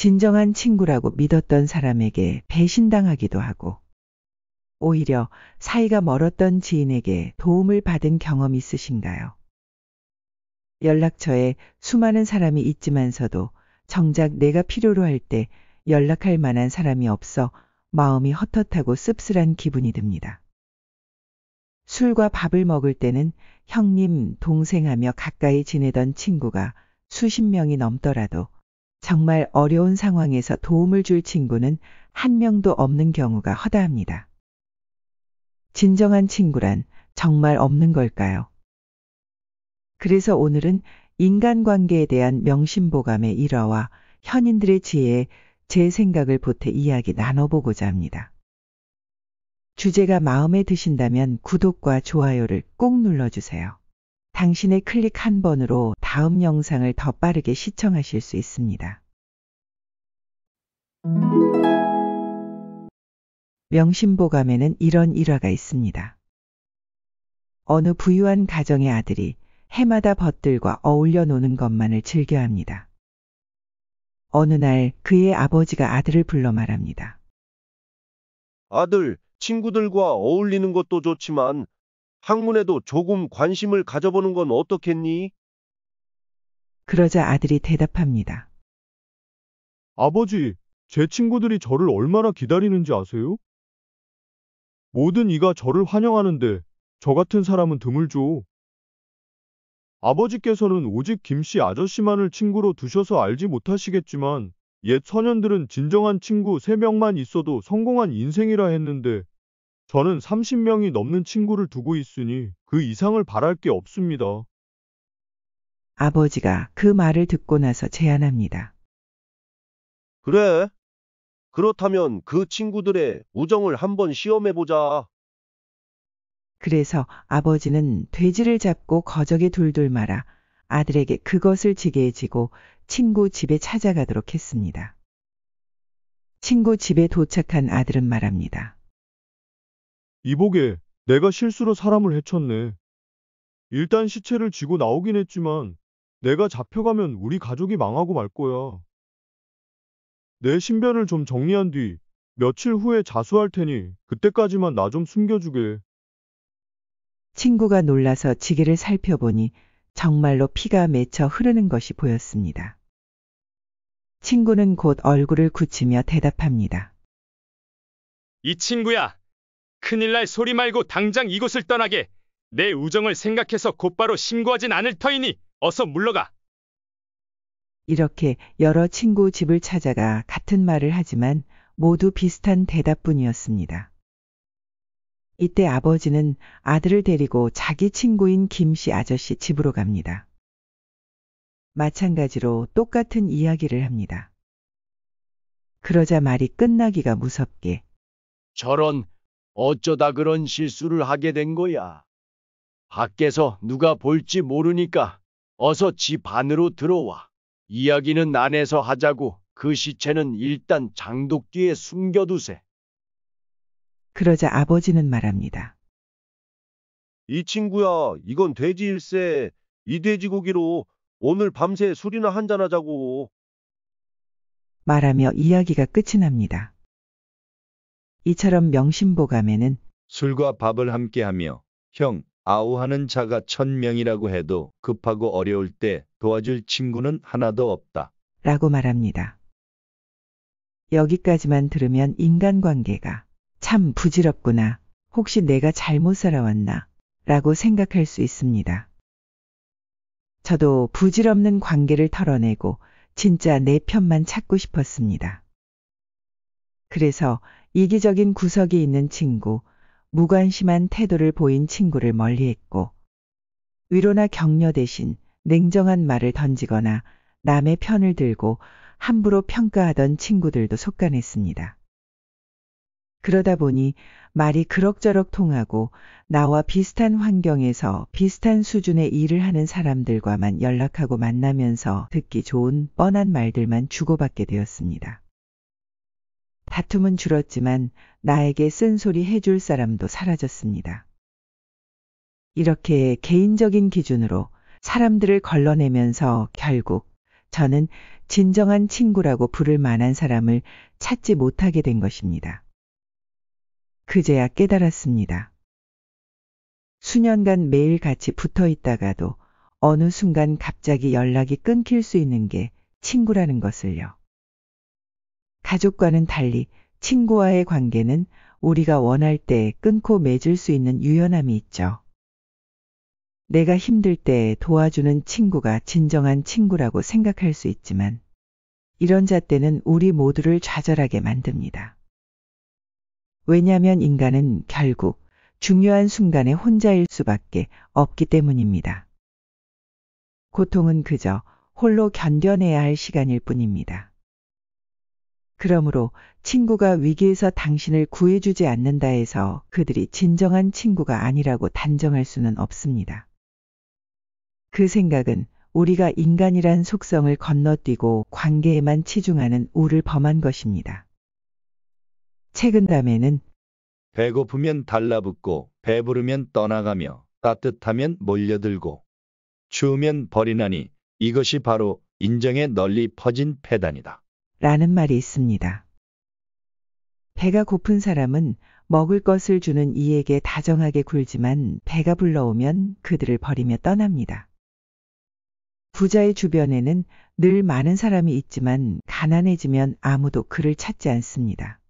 진정한 친구라고 믿었던 사람에게 배신당하기도 하고, 오히려 사이가 멀었던 지인에게 도움을 받은 경험 있으신가요? 연락처에 수많은 사람이 있지만서도 정작 내가 필요로 할 때 연락할 만한 사람이 없어 마음이 헛헛하고 씁쓸한 기분이 듭니다. 술과 밥을 먹을 때는 형님, 동생하며 가까이 지내던 친구가 수십 명이 넘더라도 정말 어려운 상황에서 도움을 줄 친구는 한 명도 없는 경우가 허다합니다. 진정한 친구란 정말 없는 걸까요? 그래서 오늘은 인간관계에 대한 명심보감의 일화와 현인들의 지혜에 제 생각을 보태 이야기 나눠보고자 합니다. 주제가 마음에 드신다면 구독과 좋아요를 꼭 눌러주세요. 당신의 클릭 한 번으로 다음 영상을 더 빠르게 시청하실 수 있습니다. 명심보감에는 이런 일화가 있습니다. 어느 부유한 가정의 아들이 해마다 벗들과 어울려 노는 것만을 즐겨합니다. 어느 날 그의 아버지가 아들을 불러 말합니다. 아들, 친구들과 어울리는 것도 좋지만 학문에도 조금 관심을 가져보는 건 어떻겠니? 그러자 아들이 대답합니다. 아버지, 제 친구들이 저를 얼마나 기다리는지 아세요? 모든 이가 저를 환영하는데 저 같은 사람은 드물죠. 아버지께서는 오직 김씨 아저씨만을 친구로 두셔서 알지 못하시겠지만 옛 소년들은 진정한 친구 3명만 있어도 성공한 인생이라 했는데 저는 30명이 넘는 친구를 두고 있으니 그 이상을 바랄 게 없습니다. 아버지가 그 말을 듣고 나서 제안합니다. 그래. 그렇다면 그 친구들의 우정을 한번 시험해보자. 그래서 아버지는 돼지를 잡고 거적에 돌돌 말아 아들에게 그것을 지게 해 지고 친구 집에 찾아가도록 했습니다. 친구 집에 도착한 아들은 말합니다. 이보게, 내가 실수로 사람을 해쳤네. 일단 시체를 쥐고 나오긴 했지만 내가 잡혀가면 우리 가족이 망하고 말 거야. 내 신변을 좀 정리한 뒤 며칠 후에 자수할 테니 그때까지만 나 좀 숨겨주게. 친구가 놀라서 지게를 살펴보니 정말로 피가 맺혀 흐르는 것이 보였습니다. 친구는 곧 얼굴을 굳히며 대답합니다. 이 친구야, 큰일날 소리 말고 당장 이곳을 떠나게 내 우정을 생각해서 곧바로 신고하진 않을 터이니 어서 물러가. 이렇게 여러 친구 집을 찾아가 같은 말을 하지만 모두 비슷한 대답뿐이었습니다. 이때 아버지는 아들을 데리고 자기 친구인 김 씨 아저씨 집으로 갑니다. 마찬가지로 똑같은 이야기를 합니다. 그러자 말이 끝나기가 무섭게 저런 어쩌다 그런 실수를 하게 된 거야. 밖에서 누가 볼지 모르니까 어서 집 안으로 들어와. 이야기는 안에서 하자고 그 시체는 일단 장독 뒤에 숨겨두세. 그러자 아버지는 말합니다. 이 친구야, 이건 돼지일세. 이 돼지고기로 오늘 밤새 술이나 한잔하자고. 말하며 이야기가 끝이 납니다. 이처럼 명심보감에는 술과 밥을 함께하며 형, 아우하는 자가 천명이라고 해도 급하고 어려울 때 도와줄 친구는 하나도 없다. 라고 말합니다. 여기까지만 들으면 인간관계가 참 부질없구나. 혹시 내가 잘못 살아왔나? 라고 생각할 수 있습니다. 저도 부질없는 관계를 털어내고 진짜 내 편만 찾고 싶었습니다. 그래서 이기적인 구석이 있는 친구, 무관심한 태도를 보인 친구를 멀리했고, 위로나 격려 대신 냉정한 말을 던지거나 남의 편을 들고 함부로 평가하던 친구들도 속간했습니다. 그러다 보니 말이 그럭저럭 통하고 나와 비슷한 환경에서 비슷한 수준의 일을 하는 사람들과만 연락하고 만나면서 듣기 좋은 뻔한 말들만 주고받게 되었습니다. 다툼은 줄었지만 나에게 쓴소리 해줄 사람도 사라졌습니다. 이렇게 개인적인 기준으로 사람들을 걸러내면서 결국 저는 진정한 친구라고 부를 만한 사람을 찾지 못하게 된 것입니다. 그제야 깨달았습니다. 수년간 매일 같이 붙어 있다가도 어느 순간 갑자기 연락이 끊길 수 있는 게 친구라는 것을요. 가족과는 달리 친구와의 관계는 우리가 원할 때 끊고 맺을 수 있는 유연함이 있죠. 내가 힘들 때 도와주는 친구가 진정한 친구라고 생각할 수 있지만 이런 잣대는 우리 모두를 좌절하게 만듭니다. 왜냐하면 인간은 결국 중요한 순간에 혼자일 수밖에 없기 때문입니다. 고통은 그저 홀로 견뎌내야 할 시간일 뿐입니다. 그러므로 친구가 위기에서 당신을 구해주지 않는다 해서 그들이 진정한 친구가 아니라고 단정할 수는 없습니다. 그 생각은 우리가 인간이란 속성을 건너뛰고 관계에만 치중하는 우를 범한 것입니다. 최근담에는 배고프면 달라붙고 배부르면 떠나가며 따뜻하면 몰려들고 추우면 버리나니 이것이 바로 인정에 널리 퍼진 패단이다. 라는 말이 있습니다. 배가 고픈 사람은 먹을 것을 주는 이에게 다정하게 굴지만 배가 불러오면 그들을 버리며 떠납니다. 부자의 주변에는 늘 많은 사람이 있지만 가난해지면 아무도 그를 찾지 않습니다.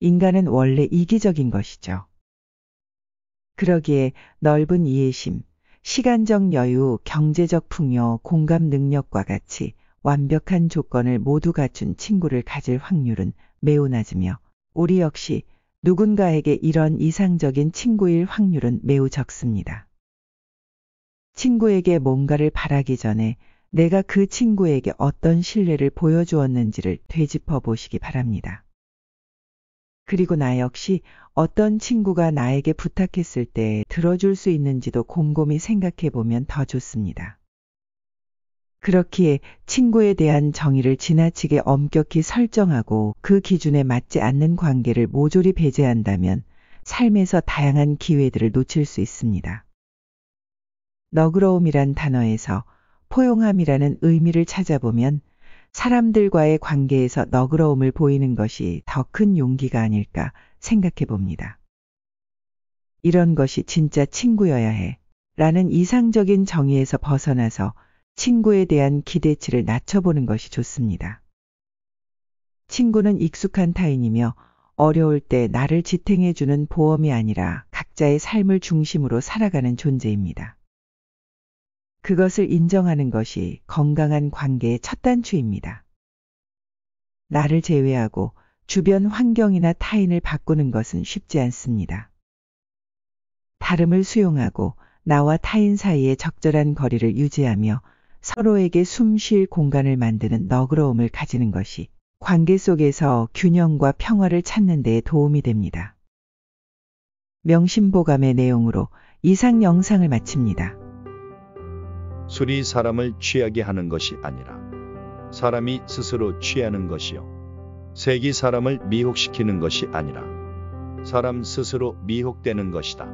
인간은 원래 이기적인 것이죠. 그러기에 넓은 이해심, 시간적 여유, 경제적 풍요, 공감 능력과 같이 완벽한 조건을 모두 갖춘 친구를 가질 확률은 매우 낮으며 우리 역시 누군가에게 이런 이상적인 친구일 확률은 매우 적습니다. 친구에게 뭔가를 바라기 전에 내가 그 친구에게 어떤 신뢰를 보여주었는지를 되짚어 보시기 바랍니다. 그리고 나 역시 어떤 친구가 나에게 부탁했을 때 들어줄 수 있는지도 곰곰이 생각해 보면 더 좋습니다. 그렇기에 친구에 대한 정의를 지나치게 엄격히 설정하고 그 기준에 맞지 않는 관계를 모조리 배제한다면 삶에서 다양한 기회들을 놓칠 수 있습니다. 너그러움이란 단어에서 포용함이라는 의미를 찾아보면 사람들과의 관계에서 너그러움을 보이는 것이 더 큰 용기가 아닐까 생각해 봅니다. 이런 것이 진짜 친구여야 해. 라는 이상적인 정의에서 벗어나서 친구에 대한 기대치를 낮춰보는 것이 좋습니다. 친구는 익숙한 타인이며 어려울 때 나를 지탱해주는 보험이 아니라 각자의 삶을 중심으로 살아가는 존재입니다. 그것을 인정하는 것이 건강한 관계의 첫 단추입니다. 나를 제외하고 주변 환경이나 타인을 바꾸는 것은 쉽지 않습니다. 다름을 수용하고 나와 타인 사이의 적절한 거리를 유지하며 서로에게 숨 쉴 공간을 만드는 너그러움을 가지는 것이 관계 속에서 균형과 평화를 찾는 데 도움이 됩니다. 명심보감의 내용으로 이상 영상을 마칩니다. 술이 사람을 취하게 하는 것이 아니라 사람이 스스로 취하는 것이요. 색이 사람을 미혹시키는 것이 아니라 사람 스스로 미혹되는 것이다.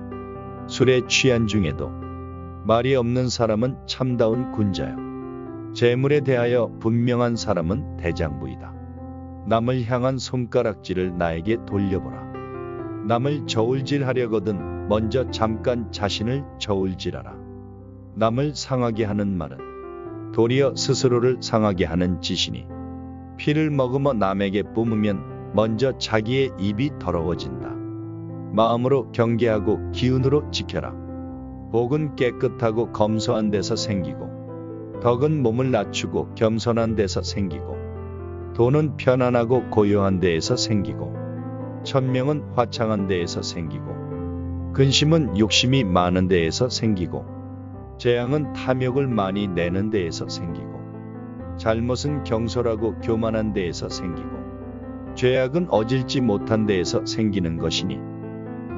술에 취한 중에도 말이 없는 사람은 참다운 군자요. 재물에 대하여 분명한 사람은 대장부이다. 남을 향한 손가락질을 나에게 돌려보라. 남을 저울질하려거든 먼저 잠깐 자신을 저울질하라. 남을 상하게 하는 말은 도리어 스스로를 상하게 하는 짓이니 피를 머금어 남에게 뿜으면 먼저 자기의 입이 더러워진다. 마음으로 경계하고 기운으로 지켜라. 복은 깨끗하고 검소한 데서 생기고 덕은 몸을 낮추고 겸손한 데서 생기고 돈은 편안하고 고요한 데에서 생기고 천명은 화창한 데에서 생기고 근심은 욕심이 많은 데에서 생기고 재앙은 탐욕을 많이 내는 데에서 생기고 잘못은 경솔하고 교만한 데에서 생기고 죄악은 어질지 못한 데에서 생기는 것이니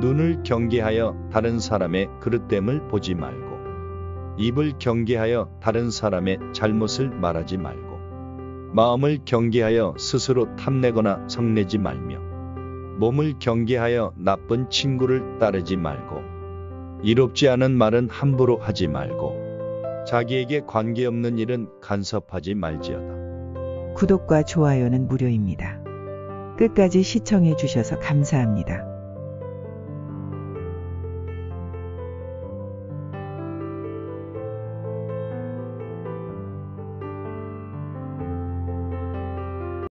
눈을 경계하여 다른 사람의 그릇됨을 보지 말고 입을 경계하여 다른 사람의 잘못을 말하지 말고 마음을 경계하여 스스로 탐내거나 성내지 말며 몸을 경계하여 나쁜 친구를 따르지 말고 이롭지 않은 말은 함부로 하지 말고 자기에게 관계없는 일은 간섭하지 말지어다. 구독과 좋아요는 무료입니다. 끝까지 시청해 주셔서 감사합니다.